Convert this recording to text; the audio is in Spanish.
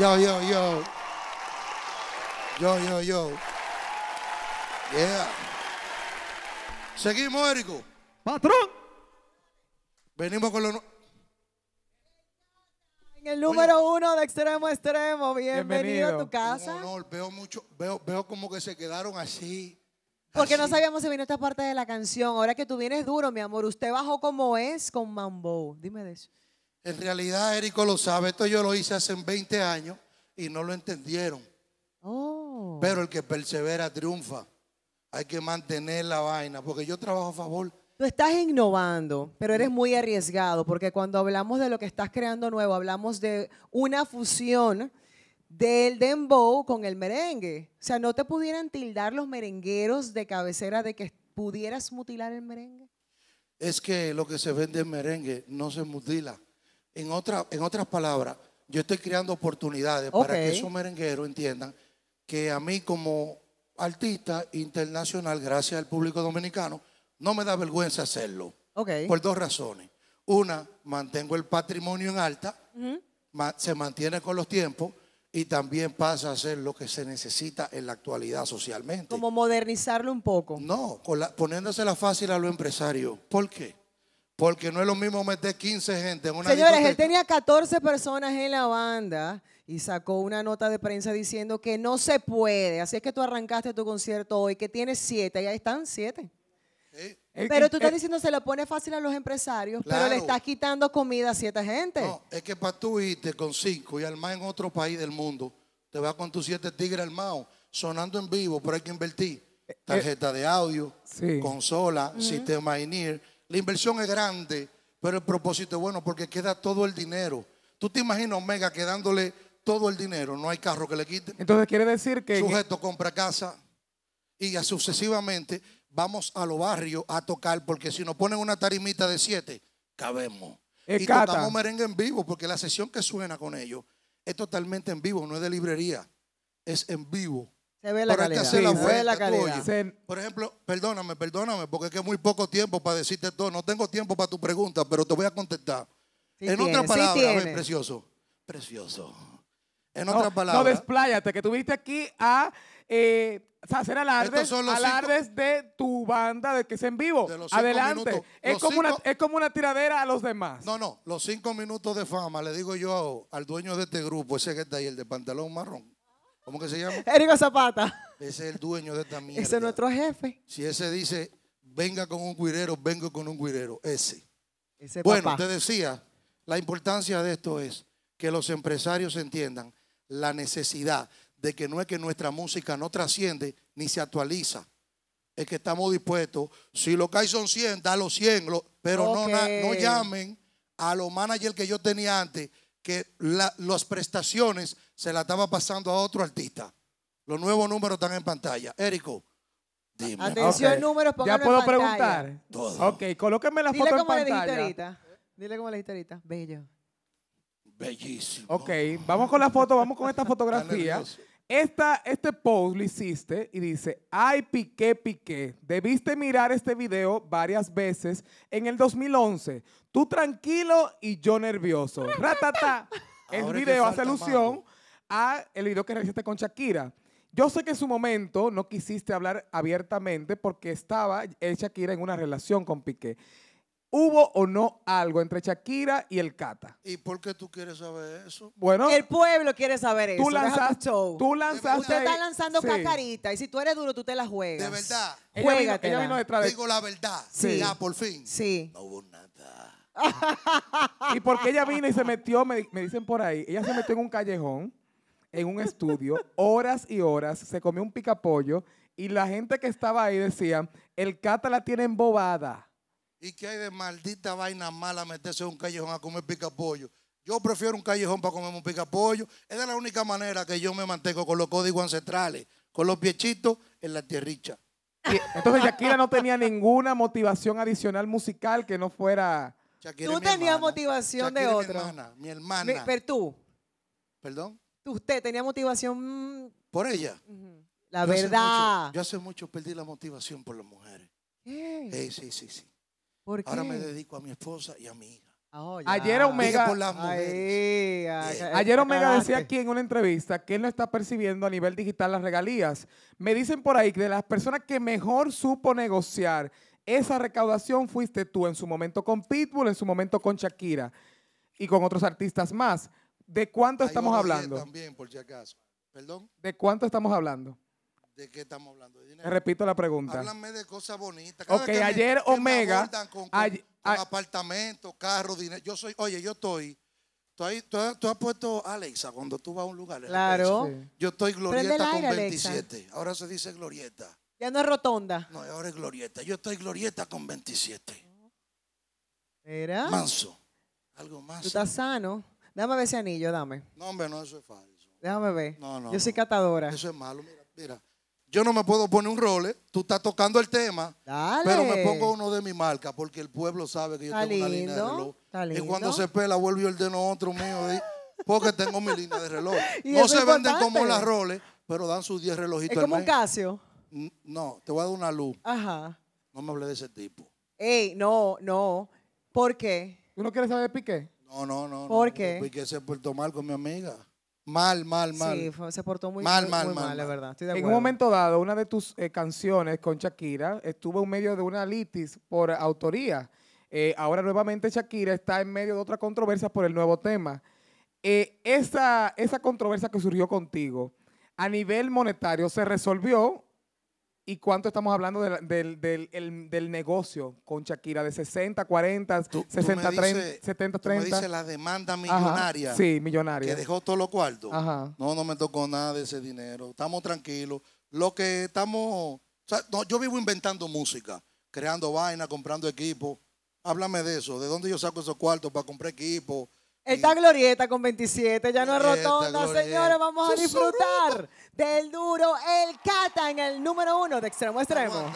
Yo, yo, yo. Yo, yo, yo. Yeah. Seguimos, Érico. Patrón. Venimos con los. En el número uno de extremo a extremo. Bienvenido, a tu casa. No Veo mucho, veo, veo como que se quedaron así. Porque no sabíamos si vino esta parte de la canción. Ahora que tú vienes duro, mi amor, usted bajó como es con Mambo. Dime de eso. En realidad, Érico lo sabe, esto yo lo hice hace 20 años y no lo entendieron. Oh. Pero el que persevera triunfa. Hay que mantener la vaina, porque yo trabajo a favor. Tú estás innovando, pero eres muy arriesgado, porque cuando hablamos de lo que estás creando nuevo, hablamos de una fusión del dembow con el merengue. O sea, ¿no te pudieran tildar los merengueros de cabecera de que pudieras mutilar el merengue? Es que lo que se vende en merengue no se mutila en, otra, en otras palabras, yo estoy creando oportunidades para que esos merengueros entiendan que a mí como artista internacional, gracias al público dominicano, no me da vergüenza hacerlo. Por dos razones. Una, mantengo el patrimonio en alta, se mantiene con los tiempos y también pasa a hacer lo que se necesita en la actualidad socialmente. Como modernizarlo un poco. No, con la, fácil a los empresarios. ¿Por qué? Porque no es lo mismo meter 15 gente en una Señores, él tenía 14 personas en la banda y sacó una nota de prensa diciendo que no se puede. Así es que tú arrancaste tu concierto hoy, que tienes 7, y ahí están 7 Pero tú estás eh, diciendo, se lo pone fácil a los empresarios, pero le estás quitando comida a siete gente. No, es que para tú irte con cinco y al más en otro país del mundo, te vas con tus siete tigres armados, sonando en vivo, pero hay que invertir. Eh, tarjeta eh, de audio, consola, sistema INIR la inversión es grande, pero el propósito es bueno porque queda todo el dinero. ¿Tú te imaginas Omega quedándole todo el dinero? No hay carro que le quite. Entonces quiere decir que... Sujeto compra casa y ya sucesivamente vamos a los barrios a tocar porque si nos ponen una tarimita de siete, cabemos. y tocamos merengue en vivo porque la sesión que suena con ellos es totalmente en vivo, no es de librería, es en vivo. Se ve la este calidad. la calidad. Por ejemplo, perdóname, perdóname, porque es que muy poco tiempo para decirte todo. No tengo tiempo para tu pregunta, pero te voy a contestar. en otra palabra, precioso, precioso. En no, otras palabras. No despláyate, que tuviste aquí a eh, hacer alardes, alardes de tu banda de que es en vivo. Adelante. es, como es como una tiradera a los demás. No, no, los cinco minutos de fama, le digo yo al dueño de este grupo, ese que está ahí, el de pantalón marrón. ¿Cómo que se llama? Erika Zapata. Ese es el dueño de esta mierda. Ese es nuestro jefe. Si ese dice, venga con un cuirero, vengo con un cuirero. Ese. ese bueno, te decía, la importancia de esto es que los empresarios entiendan la necesidad de que no es que nuestra música no trasciende ni se actualiza. Es que estamos dispuestos, si lo que hay son 100, da los 100, pero no, no llamen a los managers que yo tenía antes que la, las prestaciones se la estaba pasando a otro artista. Los nuevos números están en pantalla. Érico, dime. Atención, okay. números, Ya puedo preguntar. Todo. Ok, colóquenme la foto en pantalla. Dile como la dijiste ahorita. Dile como la dijiste ahorita. Bello. Bellísimo. Ok, vamos con la foto, vamos con esta fotografía. Esta, este post lo hiciste y dice, ay, piqué, piqué, debiste mirar este video varias veces en el 2011. Tú tranquilo y yo nervioso. Ratata. El video hace alusión al video que realizaste con Shakira. Yo sé que en su momento no quisiste hablar abiertamente porque estaba el eh, Shakira en una relación con Piqué. ¿Hubo o no algo entre Shakira y el Cata? ¿Y por qué tú quieres saber eso? Bueno, El pueblo quiere saber eso. tú lanzas, tú lanzaste. Usted está lanzando cacarita y si tú eres duro, tú te la juegas. De verdad. Juega. Ella vino, Digo la verdad. Sí. Ya, por fin. Sí. No hubo nada. Y porque ella vino y se metió, me, dicen por ahí, ella se metió en un callejón, en un estudio, horas y horas, se comió un picapollo y la gente que estaba ahí decía, el Cata la tiene embobada. ¿Y qué hay de maldita vaina mala meterse en un callejón a comer pica picapollo? Yo prefiero un callejón para comer un picapollo. Esa es la única manera que yo me mantengo con los códigos ancestrales, con los piechitos en la tierricha. entonces Shakira no tenía ninguna motivación adicional musical que no fuera... Shakira tú tenías motivación de otra. Mi hermana, mi hermana. pero tú. ¿Perdón? Usted tenía motivación... Mm. Por ella. La verdad. yo hace mucho perdí la motivación por las mujeres. sí, sí, sí. Ahora me dedico a mi esposa y a mi hija. Oh, ayer Omega, decía aquí en una entrevista que él no está percibiendo a nivel digital las regalías. Me dicen por ahí que de las personas que mejor supo negociar esa recaudación fuiste tú en su momento con Pitbull, en su momento con Shakira y con otros artistas más. ¿De cuánto estamos hablando? ¿Perdón? ¿De cuánto estamos hablando? ¿De qué estamos hablando? Repito la pregunta. Háblame de cosas bonitas. ok, ayer Omega. apartamento, carro, dinero. Yo soy, oye, yo estoy. Tú, has puesto Alexa cuando tú vas a un lugar. Claro. Yo estoy glorieta con 27. Ahora se dice glorieta. Ya no es rotonda. No, ahora es glorieta. Yo estoy glorieta con 27. ¿Era? Manso. Algo más. Tú estás sano. Dame ese anillo, dame. No, hombre, no, eso es falso. Déjame ver. No, no. Yo soy catadora. Eso es malo. Mira, mira. Yo no me puedo poner un role, tú estás tocando el tema, pero me pongo uno de mi marca porque el pueblo sabe que yo tengo una línea de reloj. Y cuando se pela vuelve el de nosotros mío porque tengo mi línea de reloj. no se venden como las roles, pero dan sus 10 relojitos. Es como un Casio. Mm, no, te voy a dar una luz. Ajá. No me hablé de ese tipo. Ey, no, no. ¿Por qué? ¿Tú no quieres saber Piqué? No, no, no. ¿Por qué? Piqué se portó mal con mi amiga. Mal, mal, mal. Sí, se portó muy Mal, mal, mal, la verdad. En un momento dado, una de tus eh, canciones con Shakira estuvo en medio de una litis por autoría. Eh, ahora nuevamente Shakira está en medio de otra controversia por el nuevo tema. Eh, esa, esa controversia que surgió contigo, a nivel monetario, ¿se resolvió ¿Y cuánto estamos hablando del, negocio con Shakira? De 60, 40, 60, 30, 70, 30. me dice la demanda millonaria. sí, millonaria. Que dejó todos los cuartos. Ajá. No, no me tocó nada de ese dinero. Estamos tranquilos. Lo que estamos. yo vivo inventando música, creando vaina, comprando equipo. Háblame de eso. ¿De dónde yo saco esos cuartos para comprar equipos? Él está glorieta con 27, ya no es rotonda, señores. Vamos a disfrutar del duro El Cata en el número uno de extremo a extremo.